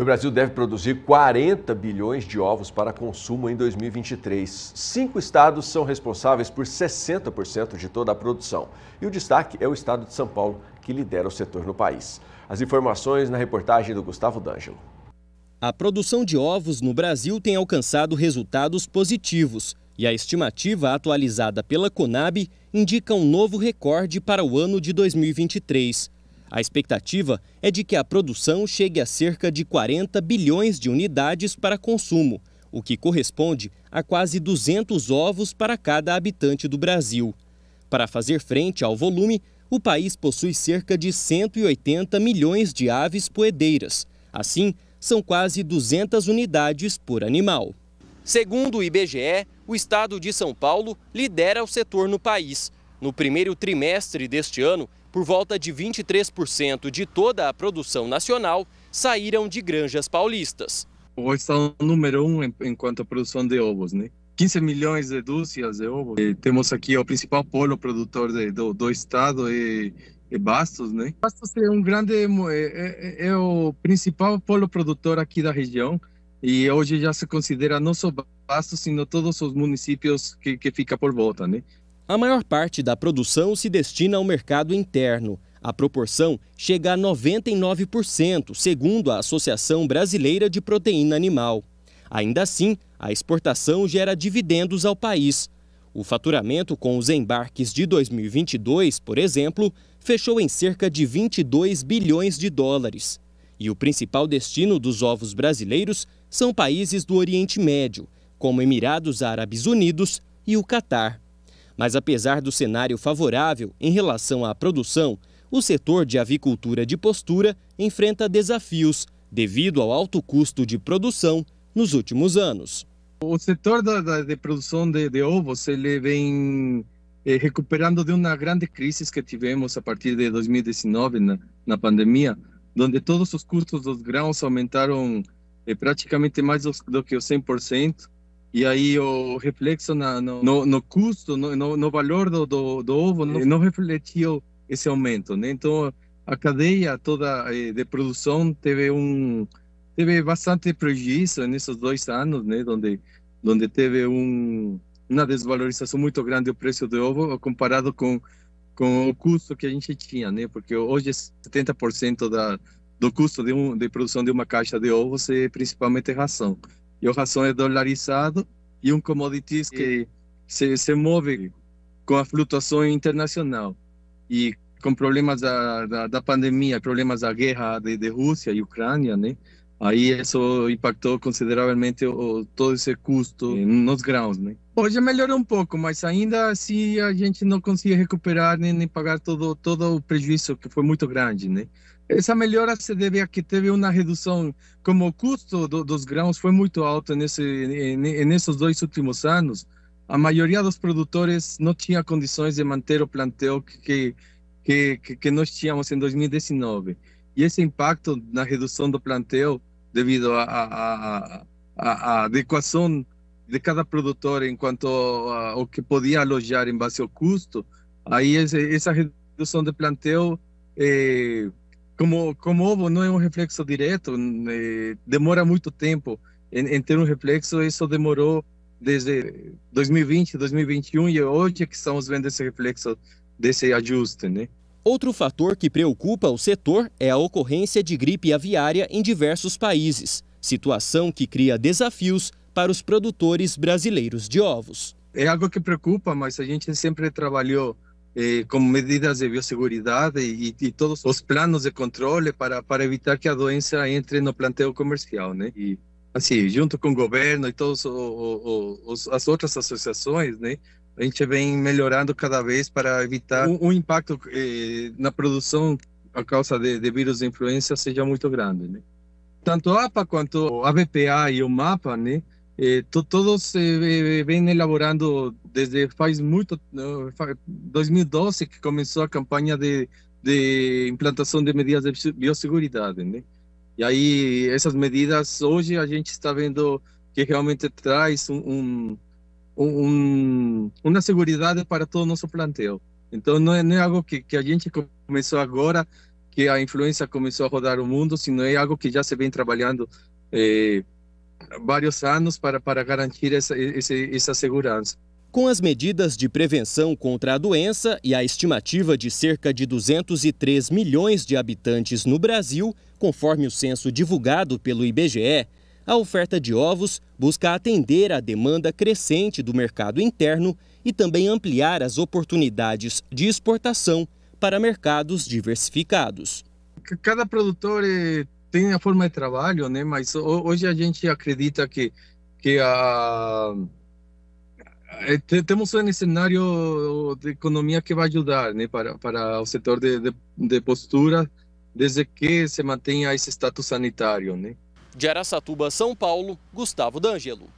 O Brasil deve produzir 40 bilhões de ovos para consumo em 2023. Cinco estados são responsáveis por 60% de toda a produção. E o destaque é o estado de São Paulo, que lidera o setor no país. As informações na reportagem do Gustavo D'Angelo. A produção de ovos no Brasil tem alcançado resultados positivos. E a estimativa atualizada pela Conab indica um novo recorde para o ano de 2023. A expectativa é de que a produção chegue a cerca de 40 bilhões de unidades para consumo, o que corresponde a quase 200 ovos para cada habitante do Brasil. Para fazer frente ao volume, o país possui cerca de 180 milhões de aves poedeiras. Assim, são quase 200 unidades por animal. Segundo o IBGE, o estado de São Paulo lidera o setor no país, no primeiro trimestre deste ano, por volta de 23% de toda a produção nacional saíram de granjas paulistas. Hoje está o número um em quanto à produção de ovos, né? 15 milhões de dúzias de ovos. E temos aqui o principal polo produtor de, do, do estado e, e Bastos, né? Bastos é um grande é, é, é, o principal polo produtor aqui da região e hoje já se considera não só Bastos, sino todos os municípios que, que fica por volta, né? A maior parte da produção se destina ao mercado interno. A proporção chega a 99%, segundo a Associação Brasileira de Proteína Animal. Ainda assim, a exportação gera dividendos ao país. O faturamento com os embarques de 2022, por exemplo, fechou em cerca de 22 bilhões de dólares. E o principal destino dos ovos brasileiros são países do Oriente Médio, como Emirados Árabes Unidos e o Catar. Mas apesar do cenário favorável em relação à produção, o setor de avicultura de postura enfrenta desafios devido ao alto custo de produção nos últimos anos. O setor da, da de produção de, de, ovos ele vem eh, recuperando de uma grande crise que tivemos a partir de 2019 na, na pandemia, onde todos os custos dos grãos aumentaram eh, praticamente mais do, do que o 100%. E aí o reflexo na, no, no, custo, no, no valor do, do, do ovo, não, não, refletiu esse aumento. Né? Então, a cadeia toda eh, de produção teve um teve bastante prejuízo nesses dois anos, né? onde onde teve um, uma desvalorização muito grande do preço do ovo comparado com, com o custo que a gente tinha, né? Porque hoje 70% é da, do custo de, um, de produção de uma caixa de ovos é principalmente ração e o ração é dolarizado e um commodity que se, se move com a flutuação internacional e com problemas da, da, da pandemia, problemas da guerra de, de Rússia e Ucrânia, né? Aí isso impactou consideravelmente o, todo esse custo nos grãos, né? Hoje melhorou um pouco, mas ainda assim a gente não conseguia recuperar nem, nem pagar todo todo o prejuízo que foi muito grande, né? Essa melhora se deve a que teve uma redução, como o custo do, dos grãos foi muito alto nesse nesses dois últimos anos, a maioria dos produtores não tinha condições de manter o plantel que que que, que nós tínhamos em 2019. E esse impacto na redução do plantel devido a, a, a, a adequação de cada produtor em quanto ao que podia alojar em base ao custo, aí essa redução de plantio, eh, como, como ovo não é um reflexo direto, né, demora muito tempo em, em, ter um reflexo, isso demorou desde 2020, 2021 e hoje é que estamos vendo esse reflexo desse ajuste, né? Outro fator que preocupa o setor é a ocorrência de gripe aviária em diversos países, situação que cria desafios para os produtores brasileiros de ovos. É algo que preocupa, mas a gente sempre trabalhou eh, com medidas de biosseguridade e, e, todos os planos de controle para, para evitar que a doença entre no planteio comercial, né? E assim, junto com o governo e todas as outras associações, né? a gente vem é melhorando cada vez para evitar um, um impacto eh, na produção a causa de, de vírus de influenza seja muito grande, né? Tanto a APA quanto a BPA e o MAPA, né? Eh, to, todos eh, eh vêm elaborando desde faz muito, 2012 que começou a campanha de, de implantação de medidas de biosseguridade, né? E aí essas medidas hoje a gente está vendo que realmente traz um, um uma segurança para todo o nosso planteo. Então não é, algo que, que a gente começou agora, que a influência começou a rodar o mundo, sino é algo que já se vem trabalhando eh, vários anos para, para garantir essa, essa segurança. Com as medidas de prevenção contra a doença e a estimativa de cerca de 203 milhões de habitantes no Brasil, conforme o censo divulgado pelo IBGE, a oferta de ovos busca atender à demanda crescente do mercado interno e também ampliar as oportunidades de exportação para mercados diversificados. Cada produtor eh, tem a forma de trabalho, né? mas hoje a gente acredita que, que a, eh, temos um cenário de economia que vai ajudar né, para, para o setor de, de, de postura, desde que se mantenha esse status sanitário. Né? De Araçatuba, São Paulo, Gustavo D'Angelo.